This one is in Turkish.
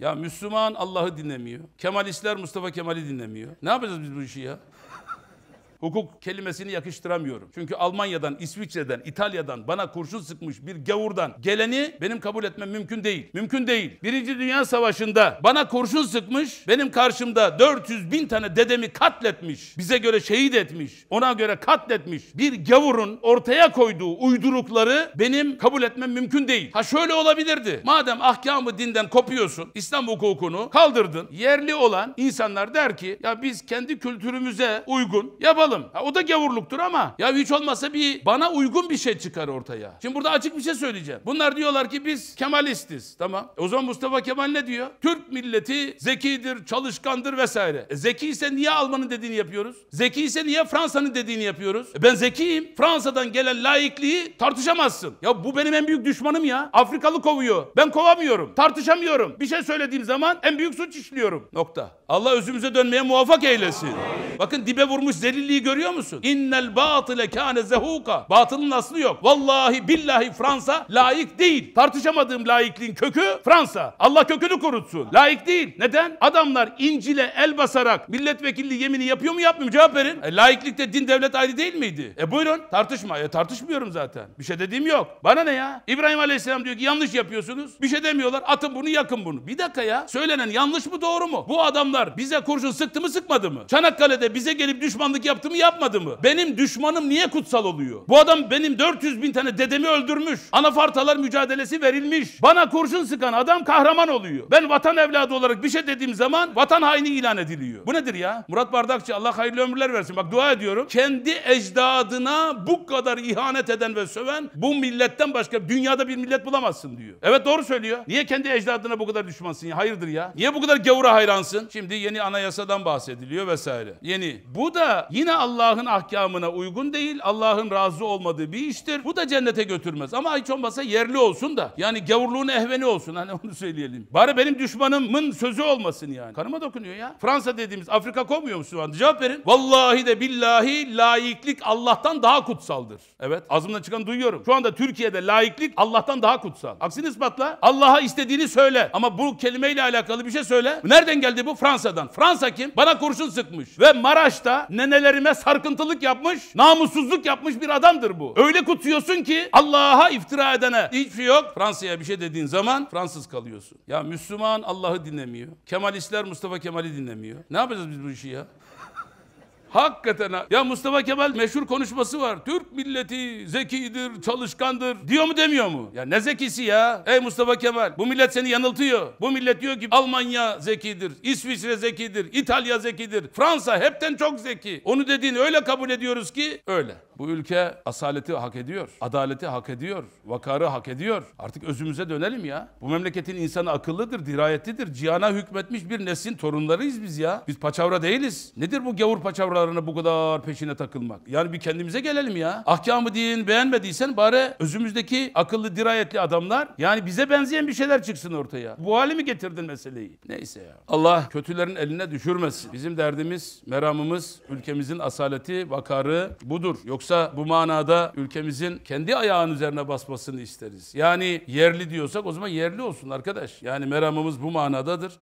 Ya Müslüman Allah'ı dinlemiyor. Kemalistler Mustafa Kemal'i dinlemiyor. Ne yapacağız biz bu işi ya? hukuk kelimesini yakıştıramıyorum. Çünkü Almanya'dan, İsviçre'den, İtalya'dan bana kurşun sıkmış bir gavurdan geleni benim kabul etmem mümkün değil. Mümkün değil. Birinci Dünya Savaşı'nda bana kurşun sıkmış, benim karşımda 400 bin tane dedemi katletmiş, bize göre şehit etmiş, ona göre katletmiş bir gavurun ortaya koyduğu uydurukları benim kabul etmem mümkün değil. Ha şöyle olabilirdi. Madem ahkamı dinden kopuyorsun, İslam hukukunu kaldırdın, yerli olan insanlar der ki ya biz kendi kültürümüze uygun yapalım bakalım. Ha, o da gavurluktur ama ya hiç olmazsa bir bana uygun bir şey çıkar ortaya. Şimdi burada açık bir şey söyleyeceğim. Bunlar diyorlar ki biz Kemalistiz. Tamam. E o zaman Mustafa Kemal ne diyor? Türk milleti zekidir, çalışkandır vesaire. E zeki ise niye Alman'ın dediğini yapıyoruz? Zeki ise niye Fransa'nın dediğini yapıyoruz? E ben zekiyim. Fransa'dan gelen laikliği tartışamazsın. Ya bu benim en büyük düşmanım ya. Afrikalı kovuyor. Ben kovamıyorum. Tartışamıyorum. Bir şey söylediğim zaman en büyük suç işliyorum. Nokta. Allah özümüze dönmeye muvaffak eylesin. Amin. Bakın dibe vurmuş zelilliği görüyor musun? İnnel batile kâne zehuka. Batılın aslı yok. Vallahi billahi Fransa layık değil. Tartışamadığım layıklığın kökü Fransa. Allah kökünü kurutsun. Layık değil. Neden? Adamlar incile el basarak milletvekilli yemini yapıyor mu yapmıyor mu? Cevap verin. E, laiklikte din devlet ayrı değil miydi? E buyurun tartışma. E tartışmıyorum zaten. Bir şey dediğim yok. Bana ne ya? İbrahim Aleyhisselam diyor ki yanlış yapıyorsunuz. Bir şey demiyorlar. Atın bunu yakın bunu. Bir dakika ya. Söylenen yanlış mı doğru mu? Bu adamlar bize kurşun sıktı mı sıkmadı mı? Çanakkale'de bize gelip düşmanlık yaptı mı yapmadı mı? Benim düşmanım niye kutsal oluyor? Bu adam benim 400 bin tane dedemi öldürmüş. Anafartalar mücadelesi verilmiş. Bana kurşun sıkan adam kahraman oluyor. Ben vatan evladı olarak bir şey dediğim zaman vatan haini ilan ediliyor. Bu nedir ya? Murat Bardakçı Allah hayırlı ömürler versin. Bak dua ediyorum. Kendi ecdadına bu kadar ihanet eden ve söven bu milletten başka dünyada bir millet bulamazsın diyor. Evet doğru söylüyor. Niye kendi ecdadına bu kadar düşmansın ya? Hayırdır ya? Niye bu kadar gavura hayransın? Şimdi yeni anayasadan bahsediliyor vesaire. Yeni yeni. Bu da yine Allah'ın ahkamına uygun değil. Allah'ın razı olmadığı bir iştir. Bu da cennete götürmez. Ama hiç olmazsa yerli olsun da. Yani gavurluğun ehveni olsun. Hani onu söyleyelim. Bari benim düşmanımın sözü olmasın yani. Kanıma dokunuyor ya. Fransa dediğimiz Afrika kovmuyor musun? şu anda? Cevap verin. Vallahi de billahi laiklik Allah'tan daha kutsaldır. Evet ağzımdan çıkan duyuyorum. Şu anda Türkiye'de laiklik Allah'tan daha kutsal. Aksini ispatla. Allah'a istediğini söyle. Ama bu kelimeyle alakalı bir şey söyle. Nereden geldi bu? Fransa'dan. Fransa kim? Bana kurşun sıkmış. Ve Maraş'ta nenelerime sarkıntılık yapmış, namussuzluk yapmış bir adamdır bu. Öyle kutuyorsun ki Allah'a iftira edene hiçbir şey yok. Fransa'ya bir şey dediğin zaman Fransız kalıyorsun. Ya Müslüman Allah'ı dinlemiyor. Kemalistler Mustafa Kemal'i dinlemiyor. Ne yapacağız biz bu işi ya? Hakikaten ya Mustafa Kemal meşhur konuşması var. Türk milleti zekidir, çalışkandır diyor mu demiyor mu? Ya ne zekisi ya? Ey Mustafa Kemal bu millet seni yanıltıyor. Bu millet diyor ki Almanya zekidir, İsviçre zekidir, İtalya zekidir, Fransa hepten çok zeki. Onu dediğini öyle kabul ediyoruz ki öyle. Bu ülke asaleti hak ediyor, adaleti hak ediyor, vakarı hak ediyor. Artık özümüze dönelim ya. Bu memleketin insanı akıllıdır, dirayetlidir. Cihana hükmetmiş bir neslin torunlarıyız biz ya. Biz paçavra değiliz. Nedir bu gavur paçavra konularına bu kadar peşine takılmak. Yani bir kendimize gelelim ya. Ahkamı din beğenmediysen bari özümüzdeki akıllı dirayetli adamlar yani bize benzeyen bir şeyler çıksın ortaya. Bu hali mi getirdin meseleyi? Neyse ya. Allah kötülerin eline düşürmesin. Bizim derdimiz, meramımız ülkemizin asaleti, vakarı budur. Yoksa bu manada ülkemizin kendi ayağın üzerine basmasını isteriz. Yani yerli diyorsak o zaman yerli olsun arkadaş. Yani meramımız bu manadadır.